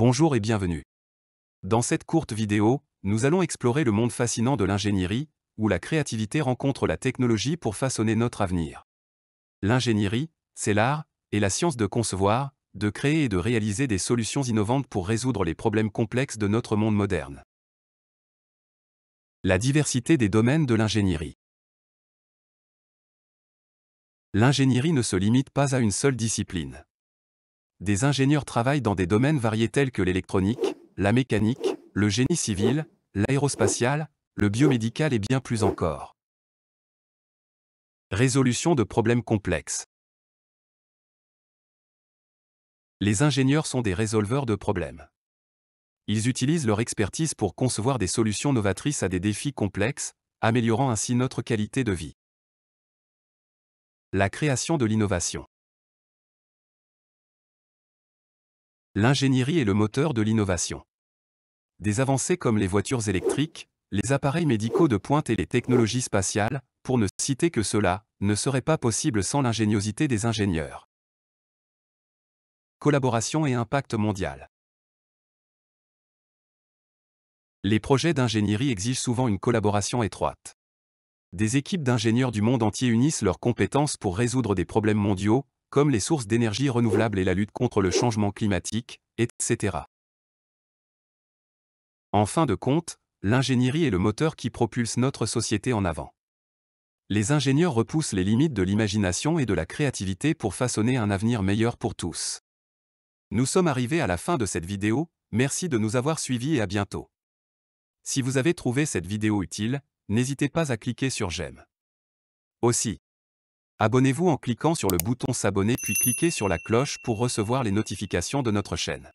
Bonjour et bienvenue. Dans cette courte vidéo, nous allons explorer le monde fascinant de l'ingénierie, où la créativité rencontre la technologie pour façonner notre avenir. L'ingénierie, c'est l'art, et la science de concevoir, de créer et de réaliser des solutions innovantes pour résoudre les problèmes complexes de notre monde moderne. La diversité des domaines de l'ingénierie. L'ingénierie ne se limite pas à une seule discipline. Des ingénieurs travaillent dans des domaines variés tels que l'électronique, la mécanique, le génie civil, l'aérospatial, le biomédical et bien plus encore. Résolution de problèmes complexes. Les ingénieurs sont des résolveurs de problèmes. Ils utilisent leur expertise pour concevoir des solutions novatrices à des défis complexes, améliorant ainsi notre qualité de vie. La création de l'innovation. l'ingénierie est le moteur de l'innovation. Des avancées comme les voitures électriques, les appareils médicaux de pointe et les technologies spatiales, pour ne citer que cela, ne seraient pas possibles sans l'ingéniosité des ingénieurs. Collaboration et impact mondial. Les projets d'ingénierie exigent souvent une collaboration étroite. Des équipes d'ingénieurs du monde entier unissent leurs compétences pour résoudre des problèmes mondiaux, comme les sources d'énergie renouvelable et la lutte contre le changement climatique, etc. En fin de compte, l'ingénierie est le moteur qui propulse notre société en avant. Les ingénieurs repoussent les limites de l'imagination et de la créativité pour façonner un avenir meilleur pour tous. Nous sommes arrivés à la fin de cette vidéo, merci de nous avoir suivis et à bientôt. Si vous avez trouvé cette vidéo utile, n'hésitez pas à cliquer sur j'aime. Aussi, Abonnez-vous en cliquant sur le bouton s'abonner puis cliquez sur la cloche pour recevoir les notifications de notre chaîne.